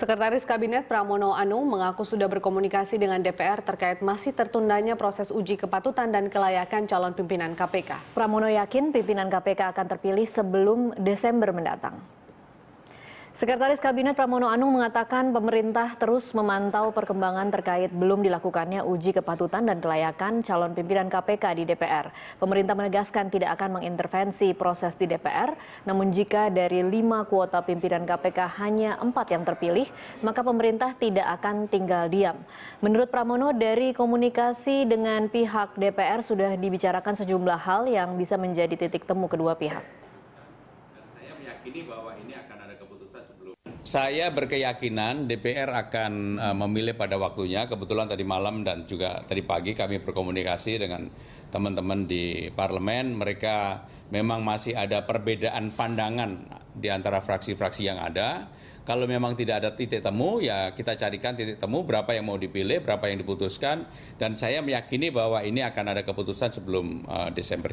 Sekretaris Kabinet Pramono Anung mengaku sudah berkomunikasi dengan DPR terkait masih tertundanya proses uji kepatutan dan kelayakan calon pimpinan KPK. Pramono yakin pimpinan KPK akan terpilih sebelum Desember mendatang. Sekretaris Kabinet Pramono Anung mengatakan pemerintah terus memantau perkembangan terkait belum dilakukannya uji kepatutan dan kelayakan calon pimpinan KPK di DPR. Pemerintah menegaskan tidak akan mengintervensi proses di DPR, namun jika dari lima kuota pimpinan KPK hanya empat yang terpilih, maka pemerintah tidak akan tinggal diam. Menurut Pramono, dari komunikasi dengan pihak DPR sudah dibicarakan sejumlah hal yang bisa menjadi titik temu kedua pihak. saya meyakini bahwa ini akan ada saya berkeyakinan DPR akan e, memilih pada waktunya. Kebetulan tadi malam dan juga tadi pagi kami berkomunikasi dengan teman-teman di parlemen. Mereka memang masih ada perbedaan pandangan di antara fraksi-fraksi yang ada. Kalau memang tidak ada titik temu, ya kita carikan titik temu berapa yang mau dipilih, berapa yang diputuskan. Dan saya meyakini bahwa ini akan ada keputusan sebelum uh, Desember.